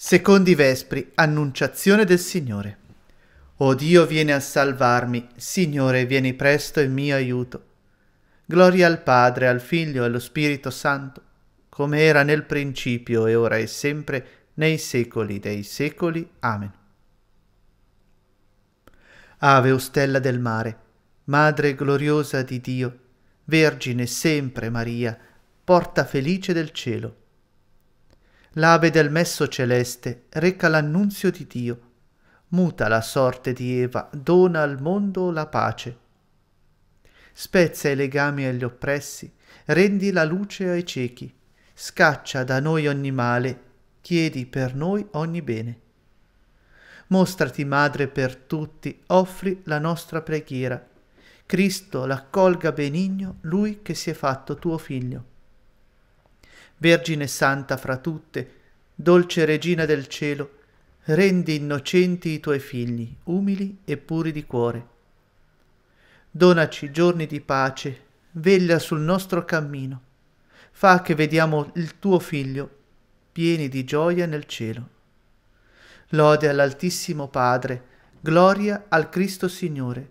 Secondi Vespri, Annunciazione del Signore. O Dio viene a salvarmi, Signore vieni presto in mio aiuto. Gloria al Padre, al Figlio e allo Spirito Santo, come era nel principio e ora e sempre, nei secoli dei secoli. Amen. Ave o stella del mare, Madre gloriosa di Dio, Vergine sempre Maria, porta felice del cielo l'ave del messo celeste reca l'annunzio di Dio, muta la sorte di Eva, dona al mondo la pace. Spezza i legami agli oppressi, rendi la luce ai ciechi, scaccia da noi ogni male, chiedi per noi ogni bene. Mostrati madre per tutti, offri la nostra preghiera. Cristo l'accolga benigno, lui che si è fatto tuo figlio. Vergine santa fra tutte, dolce regina del cielo, rendi innocenti i tuoi figli, umili e puri di cuore. Donaci giorni di pace, veglia sul nostro cammino, fa che vediamo il tuo figlio pieni di gioia nel cielo. Lode all'Altissimo Padre, gloria al Cristo Signore,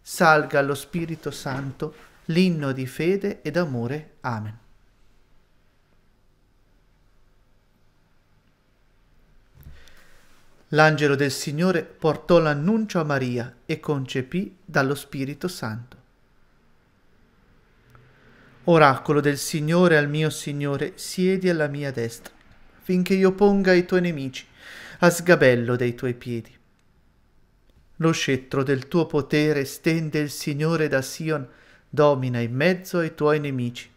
salga allo Spirito Santo, l'inno di fede ed amore. Amen. L'angelo del Signore portò l'annuncio a Maria e concepì dallo Spirito Santo. Oracolo del Signore al mio Signore, siedi alla mia destra, finché io ponga i tuoi nemici a sgabello dei tuoi piedi. Lo scettro del tuo potere stende il Signore da Sion, domina in mezzo ai tuoi nemici.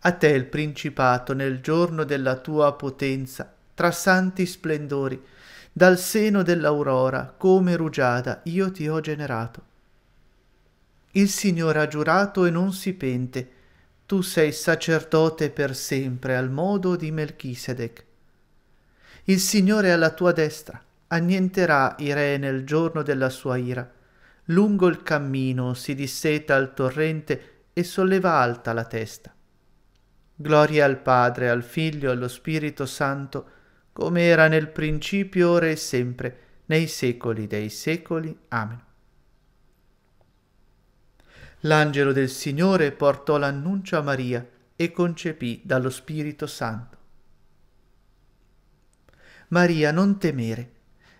A te il principato nel giorno della tua potenza tra santi splendori, dal seno dell'aurora, come rugiada, io ti ho generato. Il Signore ha giurato e non si pente, tu sei sacerdote per sempre al modo di Melchisedec. Il Signore è alla tua destra, annienterà i re nel giorno della sua ira. Lungo il cammino si disseta il torrente e solleva alta la testa. Gloria al Padre, al Figlio, allo Spirito Santo, come era nel principio, ora e sempre, nei secoli dei secoli. Amen. L'angelo del Signore portò l'annuncio a Maria e concepì dallo Spirito Santo. Maria, non temere,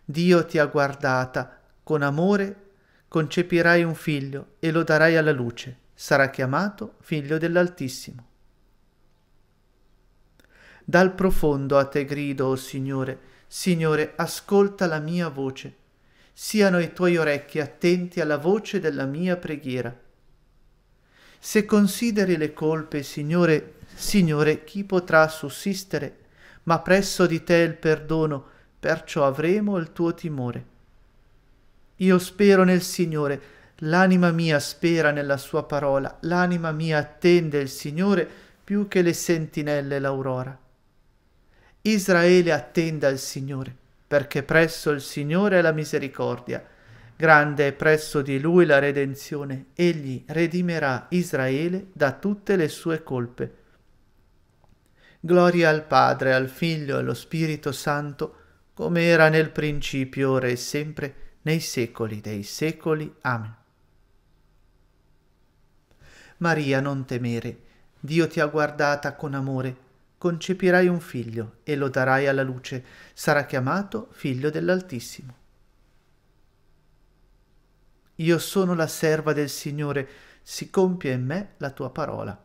Dio ti ha guardata, con amore concepirai un figlio e lo darai alla luce, sarà chiamato figlio dell'Altissimo. Dal profondo a te grido, o oh Signore, Signore, ascolta la mia voce. Siano i tuoi orecchi attenti alla voce della mia preghiera. Se consideri le colpe, Signore, Signore, chi potrà sussistere? Ma presso di te il perdono, perciò avremo il tuo timore. Io spero nel Signore, l'anima mia spera nella sua parola, l'anima mia attende il Signore più che le sentinelle l'aurora. Israele attenda il Signore, perché presso il Signore è la misericordia. Grande è presso di lui la redenzione, egli redimerà Israele da tutte le sue colpe. Gloria al Padre, al Figlio e allo Spirito Santo, come era nel principio, ora e sempre, nei secoli dei secoli. Amen. Maria, non temere, Dio ti ha guardata con amore concepirai un figlio e lo darai alla luce, sarà chiamato figlio dell'Altissimo. Io sono la serva del Signore, si compia in me la tua parola.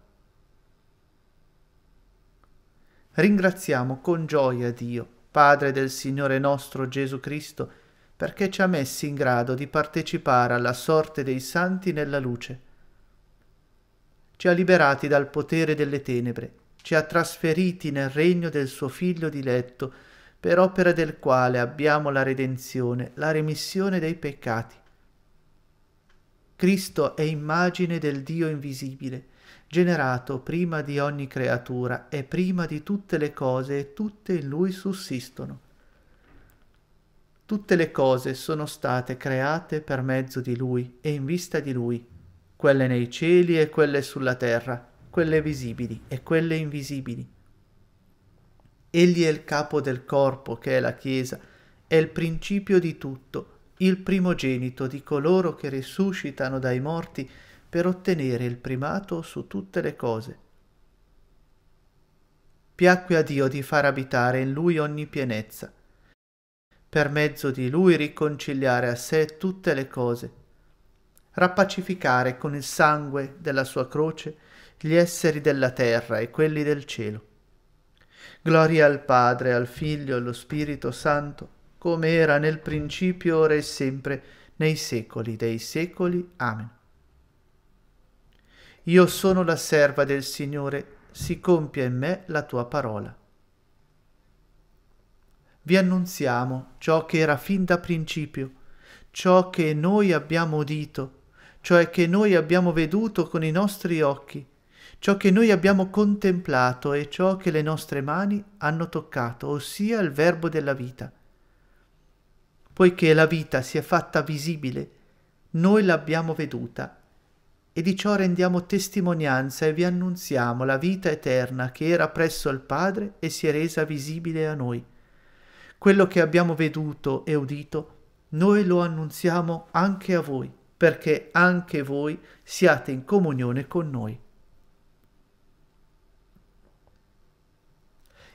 Ringraziamo con gioia Dio, Padre del Signore nostro Gesù Cristo, perché ci ha messi in grado di partecipare alla sorte dei santi nella luce. Ci ha liberati dal potere delle tenebre ci ha trasferiti nel regno del suo Figlio diletto, per opera del quale abbiamo la redenzione, la remissione dei peccati. Cristo è immagine del Dio invisibile, generato prima di ogni creatura e prima di tutte le cose e tutte in lui sussistono. Tutte le cose sono state create per mezzo di lui e in vista di lui, quelle nei cieli e quelle sulla terra, quelle visibili e quelle invisibili. Egli è il capo del corpo che è la Chiesa, è il principio di tutto, il primogenito di coloro che risuscitano dai morti per ottenere il primato su tutte le cose. Piacque a Dio di far abitare in lui ogni pienezza, per mezzo di lui riconciliare a sé tutte le cose, rappacificare con il sangue della sua croce gli esseri della terra e quelli del cielo. Gloria al Padre, al Figlio e allo Spirito Santo, come era nel principio, ora e sempre, nei secoli dei secoli. Amen. Io sono la serva del Signore, si compia in me la tua parola. Vi annunziamo ciò che era fin da principio, ciò che noi abbiamo udito, cioè che noi abbiamo veduto con i nostri occhi, ciò che noi abbiamo contemplato e ciò che le nostre mani hanno toccato, ossia il verbo della vita. Poiché la vita si è fatta visibile, noi l'abbiamo veduta e di ciò rendiamo testimonianza e vi annunziamo la vita eterna che era presso il Padre e si è resa visibile a noi. Quello che abbiamo veduto e udito, noi lo annunziamo anche a voi, perché anche voi siate in comunione con noi.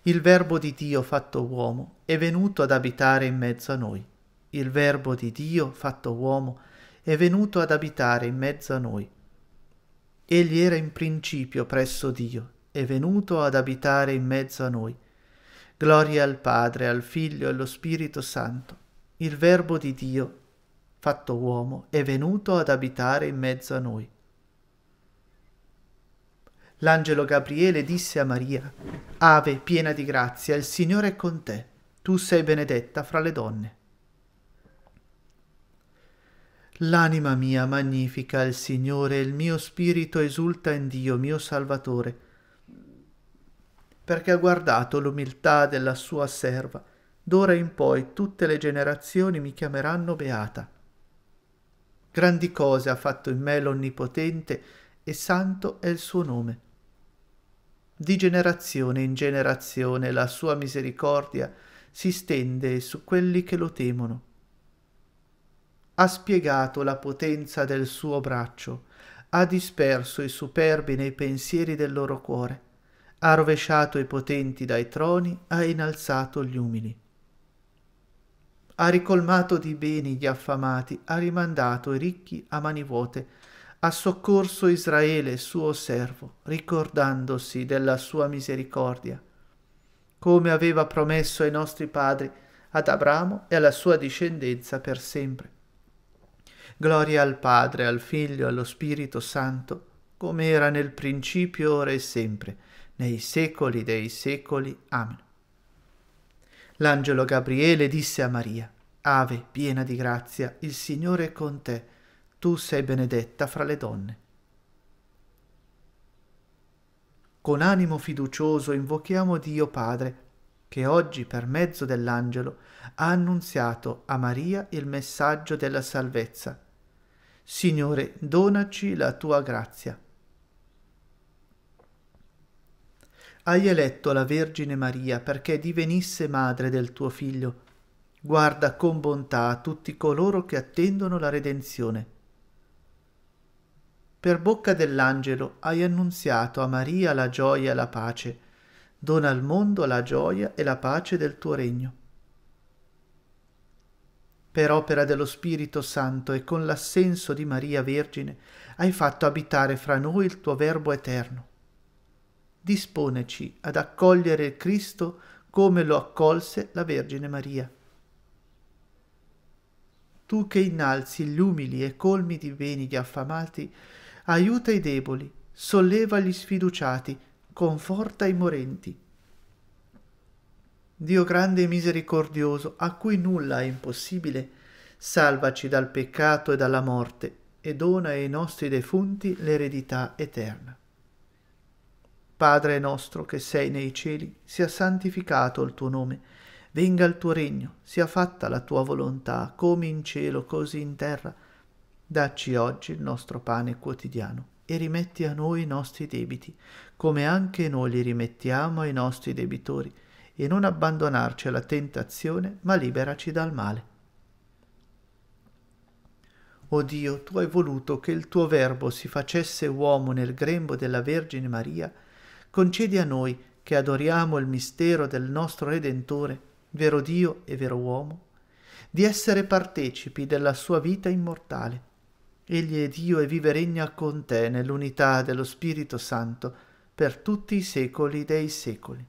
Il Verbo di Dio fatto uomo è venuto ad abitare in mezzo a noi. Il Verbo di Dio fatto uomo è venuto ad abitare in mezzo a noi. Egli era in principio presso Dio, è venuto ad abitare in mezzo a noi. Gloria al Padre, al Figlio e allo Spirito Santo. Il Verbo di Dio, fatto uomo, è venuto ad abitare in mezzo a noi. L'angelo Gabriele disse a Maria, Ave piena di grazia, il Signore è con te, tu sei benedetta fra le donne. L'anima mia magnifica il Signore, il mio spirito esulta in Dio, mio Salvatore, perché ha guardato l'umiltà della sua serva. D'ora in poi tutte le generazioni mi chiameranno beata. Grandi cose ha fatto in me l'Onnipotente, e santo è il suo nome. Di generazione in generazione la sua misericordia si stende su quelli che lo temono. Ha spiegato la potenza del suo braccio, ha disperso i superbi nei pensieri del loro cuore, ha rovesciato i potenti dai troni, ha innalzato gli umili. Ha ricolmato di beni gli affamati, ha rimandato i ricchi a mani vuote, ha soccorso Israele, suo servo, ricordandosi della sua misericordia, come aveva promesso ai nostri padri, ad Abramo e alla sua discendenza per sempre. Gloria al Padre, al Figlio e allo Spirito Santo, come era nel principio, ora e sempre, nei secoli dei secoli. Amen. L'angelo Gabriele disse a Maria, Ave piena di grazia, il Signore è con te tu sei benedetta fra le donne. Con animo fiducioso invochiamo Dio Padre, che oggi per mezzo dell'angelo ha annunziato a Maria il messaggio della salvezza. Signore, donaci la tua grazia. Hai eletto la Vergine Maria perché divenisse madre del tuo figlio. Guarda con bontà tutti coloro che attendono la redenzione per bocca dell'angelo hai annunziato a Maria la gioia e la pace. Dona al mondo la gioia e la pace del tuo regno. Per opera dello Spirito Santo e con l'assenso di Maria Vergine hai fatto abitare fra noi il tuo Verbo eterno. Disponeci ad accogliere il Cristo come lo accolse la Vergine Maria. Tu che innalzi gli umili e colmi di beni gli affamati, aiuta i deboli, solleva gli sfiduciati, conforta i morenti. Dio grande e misericordioso, a cui nulla è impossibile, salvaci dal peccato e dalla morte e dona ai nostri defunti l'eredità eterna. Padre nostro che sei nei cieli, sia santificato il tuo nome, venga il tuo regno, sia fatta la tua volontà, come in cielo, così in terra. Dacci oggi il nostro pane quotidiano e rimetti a noi i nostri debiti, come anche noi li rimettiamo ai nostri debitori, e non abbandonarci alla tentazione, ma liberaci dal male. O Dio, tu hai voluto che il tuo Verbo si facesse uomo nel grembo della Vergine Maria, concedi a noi che adoriamo il mistero del nostro Redentore, vero Dio e vero uomo, di essere partecipi della sua vita immortale Egli è Dio e vive regna con te nell'unità dello Spirito Santo per tutti i secoli dei secoli.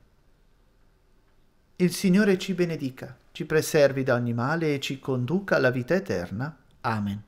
Il Signore ci benedica, ci preservi da ogni male e ci conduca alla vita eterna. Amen.